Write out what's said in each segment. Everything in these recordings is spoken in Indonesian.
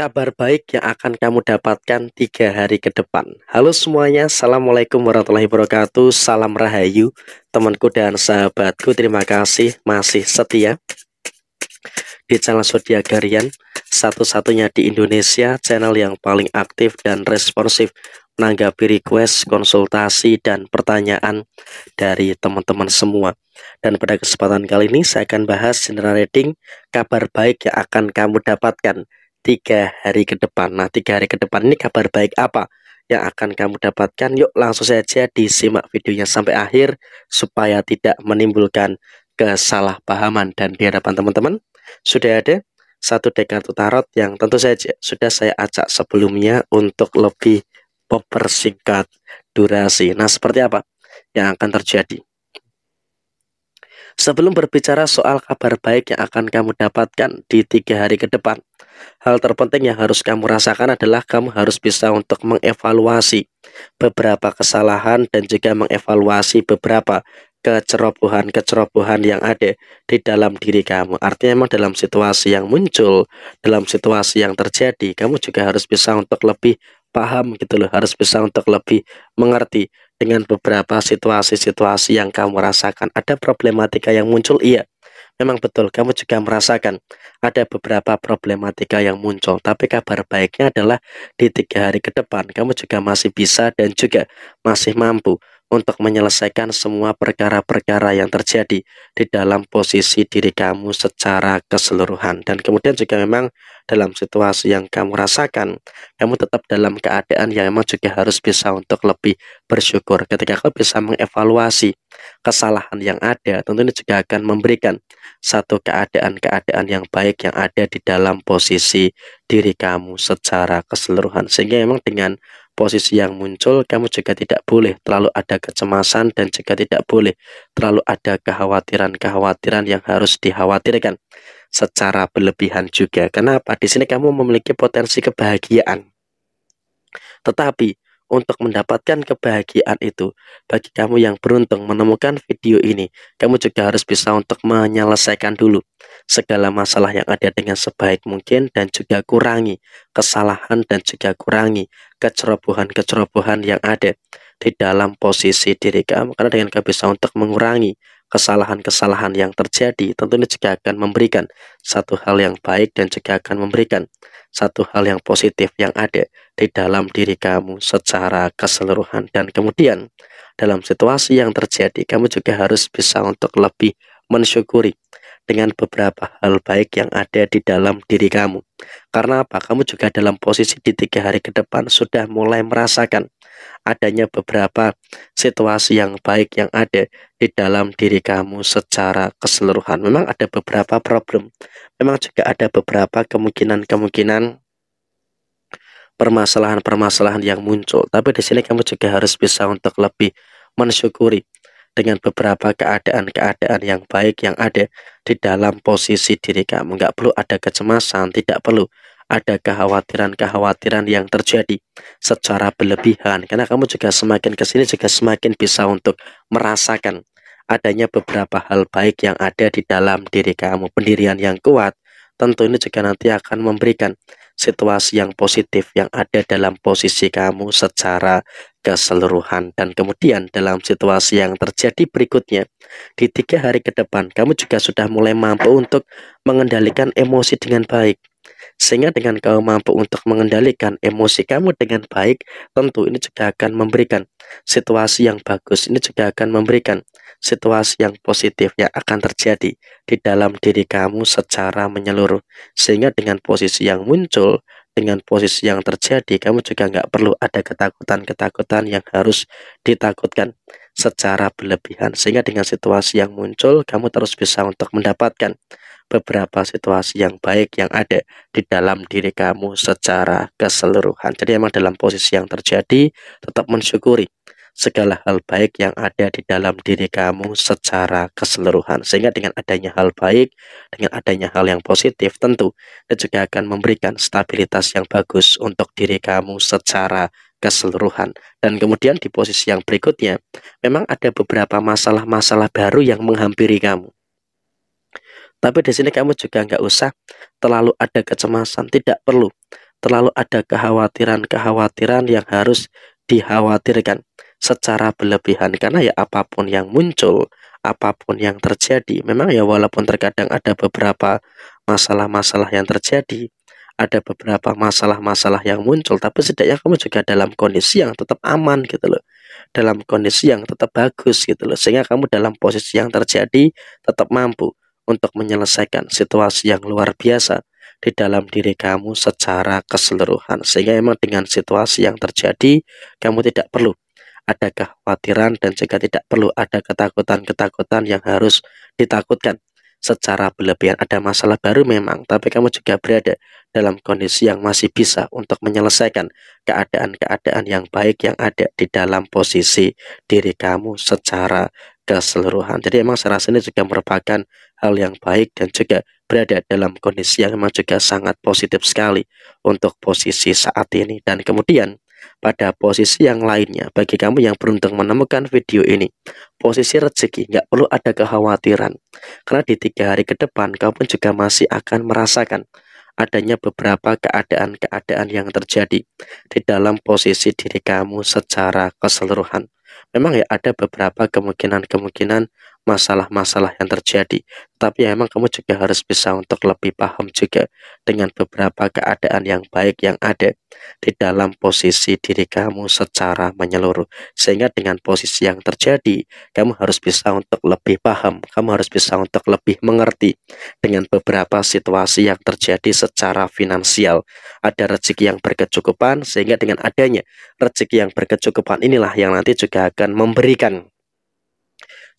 kabar baik yang akan kamu dapatkan tiga hari ke depan. Halo semuanya, Assalamualaikum warahmatullahi wabarakatuh, salam rahayu, temanku dan sahabatku, terima kasih masih setia di channel Sodia Garian, satu-satunya di Indonesia, channel yang paling aktif dan responsif menanggapi request, konsultasi, dan pertanyaan dari teman-teman semua. Dan pada kesempatan kali ini saya akan bahas general reading kabar baik yang akan kamu dapatkan tiga hari ke depan. Nah, tiga hari ke depan ini kabar baik apa yang akan kamu dapatkan? Yuk langsung saja disimak videonya sampai akhir supaya tidak menimbulkan kesalahpahaman dan di hadapan teman-teman sudah ada satu dekat tarot yang tentu saja sudah saya acak sebelumnya untuk lebih mempersingkat durasi. Nah, seperti apa yang akan terjadi? Sebelum berbicara soal kabar baik yang akan kamu dapatkan di tiga hari ke depan, hal terpenting yang harus kamu rasakan adalah kamu harus bisa untuk mengevaluasi beberapa kesalahan dan juga mengevaluasi beberapa kecerobohan-kecerobohan yang ada di dalam diri kamu. Artinya memang dalam situasi yang muncul, dalam situasi yang terjadi, kamu juga harus bisa untuk lebih paham gitu loh, harus bisa untuk lebih mengerti dengan beberapa situasi-situasi yang kamu rasakan. Ada problematika yang muncul, iya. Memang betul, kamu juga merasakan ada beberapa problematika yang muncul. Tapi kabar baiknya adalah di tiga hari ke depan, kamu juga masih bisa dan juga masih mampu untuk menyelesaikan semua perkara-perkara yang terjadi di dalam posisi diri kamu secara keseluruhan. Dan kemudian juga memang dalam situasi yang kamu rasakan, kamu tetap dalam keadaan yang memang juga harus bisa untuk lebih bersyukur. Ketika kamu bisa mengevaluasi kesalahan yang ada, tentu ini juga akan memberikan satu keadaan-keadaan yang baik yang ada di dalam posisi diri kamu secara keseluruhan. Sehingga memang dengan posisi yang muncul, kamu juga tidak boleh terlalu ada kecemasan dan juga tidak boleh terlalu ada kekhawatiran-kekhawatiran yang harus dikhawatirkan secara berlebihan juga. Kenapa? Di sini kamu memiliki potensi kebahagiaan. Tetapi untuk mendapatkan kebahagiaan itu. Bagi kamu yang beruntung menemukan video ini, kamu juga harus bisa untuk menyelesaikan dulu segala masalah yang ada dengan sebaik mungkin dan juga kurangi kesalahan dan juga kurangi kecerobohan-kecerobohan yang ada di dalam posisi diri kamu. Karena dengan kamu bisa untuk mengurangi kesalahan-kesalahan yang terjadi, tentunya juga akan memberikan satu hal yang baik dan juga akan memberikan satu hal yang positif yang ada di dalam diri kamu secara keseluruhan dan kemudian dalam situasi yang terjadi kamu juga harus bisa untuk lebih mensyukuri dengan beberapa hal baik yang ada di dalam diri kamu. Karena apa? Kamu juga dalam posisi di tiga hari ke depan sudah mulai merasakan adanya beberapa situasi yang baik yang ada di dalam diri kamu secara keseluruhan. Memang ada beberapa problem, memang juga ada beberapa kemungkinan-kemungkinan permasalahan-permasalahan yang muncul. Tapi di sini kamu juga harus bisa untuk lebih mensyukuri dengan beberapa keadaan-keadaan yang baik yang ada di dalam posisi diri kamu. Nggak perlu ada kecemasan, tidak perlu ada kekhawatiran-kekhawatiran yang terjadi secara berlebihan karena kamu juga semakin kesini juga semakin bisa untuk merasakan adanya beberapa hal baik yang ada di dalam diri kamu pendirian yang kuat tentu ini juga nanti akan memberikan situasi yang positif yang ada dalam posisi kamu secara keseluruhan dan kemudian dalam situasi yang terjadi berikutnya di tiga hari ke depan kamu juga sudah mulai mampu untuk mengendalikan emosi dengan baik sehingga dengan kamu mampu untuk mengendalikan emosi kamu dengan baik tentu ini juga akan memberikan situasi yang bagus ini juga akan memberikan situasi yang positif yang akan terjadi di dalam diri kamu secara menyeluruh sehingga dengan posisi yang muncul dengan posisi yang terjadi, kamu juga nggak perlu ada ketakutan-ketakutan yang harus ditakutkan secara berlebihan. Sehingga dengan situasi yang muncul, kamu terus bisa untuk mendapatkan beberapa situasi yang baik yang ada di dalam diri kamu secara keseluruhan. Jadi emang dalam posisi yang terjadi, tetap mensyukuri segala hal baik yang ada di dalam diri kamu secara keseluruhan. Sehingga dengan adanya hal baik, dengan adanya hal yang positif tentu dan juga akan memberikan stabilitas yang bagus untuk diri kamu secara keseluruhan. Dan kemudian di posisi yang berikutnya, memang ada beberapa masalah-masalah baru yang menghampiri kamu. Tapi di sini kamu juga nggak usah terlalu ada kecemasan, tidak perlu terlalu ada kekhawatiran-kekhawatiran yang harus dikhawatirkan secara berlebihan karena ya apapun yang muncul, apapun yang terjadi, memang ya walaupun terkadang ada beberapa masalah-masalah yang terjadi, ada beberapa masalah-masalah yang muncul, tapi setidaknya kamu juga dalam kondisi yang tetap aman gitu loh. Dalam kondisi yang tetap bagus gitu loh. Sehingga kamu dalam posisi yang terjadi tetap mampu untuk menyelesaikan situasi yang luar biasa di dalam diri kamu secara keseluruhan. Sehingga memang dengan situasi yang terjadi kamu tidak perlu ada kekhawatiran dan juga tidak perlu ada ketakutan-ketakutan yang harus ditakutkan secara berlebihan. Ada masalah baru memang, tapi kamu juga berada dalam kondisi yang masih bisa untuk menyelesaikan keadaan-keadaan yang baik yang ada di dalam posisi diri kamu secara keseluruhan. Jadi emang saya rasa ini juga merupakan hal yang baik dan juga berada dalam kondisi yang memang juga sangat positif sekali untuk posisi saat ini. Dan kemudian pada posisi yang lainnya. Bagi kamu yang beruntung menemukan video ini, posisi rezeki nggak perlu ada kekhawatiran. Karena di tiga hari ke depan, kamu juga masih akan merasakan adanya beberapa keadaan-keadaan yang terjadi di dalam posisi diri kamu secara keseluruhan. Memang ya ada beberapa kemungkinan-kemungkinan masalah-masalah yang terjadi. Tapi ya, emang kamu juga harus bisa untuk lebih paham juga dengan beberapa keadaan yang baik yang ada di dalam posisi diri kamu secara menyeluruh. Sehingga dengan posisi yang terjadi, kamu harus bisa untuk lebih paham, kamu harus bisa untuk lebih mengerti dengan beberapa situasi yang terjadi secara finansial. Ada rezeki yang berkecukupan, sehingga dengan adanya rezeki yang berkecukupan inilah yang nanti juga akan memberikan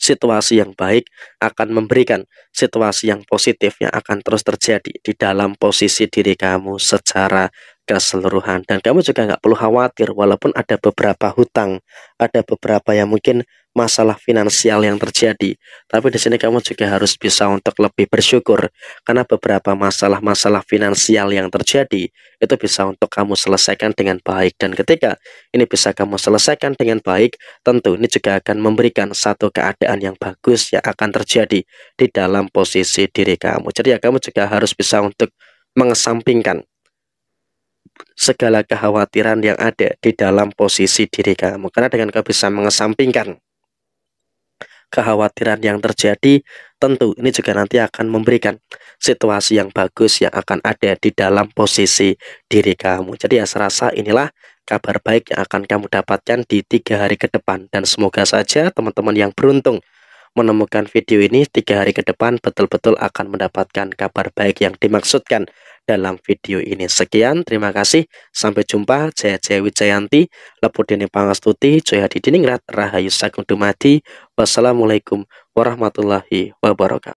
situasi yang baik akan memberikan situasi yang positif yang akan terus terjadi di dalam posisi diri kamu secara keseluruhan. Dan kamu juga nggak perlu khawatir walaupun ada beberapa hutang, ada beberapa yang mungkin masalah finansial yang terjadi. Tapi di sini kamu juga harus bisa untuk lebih bersyukur karena beberapa masalah-masalah finansial yang terjadi itu bisa untuk kamu selesaikan dengan baik dan ketika ini bisa kamu selesaikan dengan baik, tentu ini juga akan memberikan satu keadaan yang bagus yang akan terjadi di dalam posisi diri kamu. Jadi ya kamu juga harus bisa untuk mengesampingkan segala kekhawatiran yang ada di dalam posisi diri kamu. Karena dengan kau bisa mengesampingkan kekhawatiran yang terjadi, tentu ini juga nanti akan memberikan situasi yang bagus yang akan ada di dalam posisi diri kamu. Jadi ya serasa inilah kabar baik yang akan kamu dapatkan di tiga hari ke depan. Dan semoga saja teman-teman yang beruntung menemukan video ini tiga hari ke depan betul-betul akan mendapatkan kabar baik yang dimaksudkan dalam video ini. Sekian, terima kasih. Sampai jumpa. Jaya Jaya Wijayanti, Lepudini Pangastuti, Joyadi Diningrat, Rahayu Sagung Dumadi. Wassalamualaikum warahmatullahi wabarakatuh.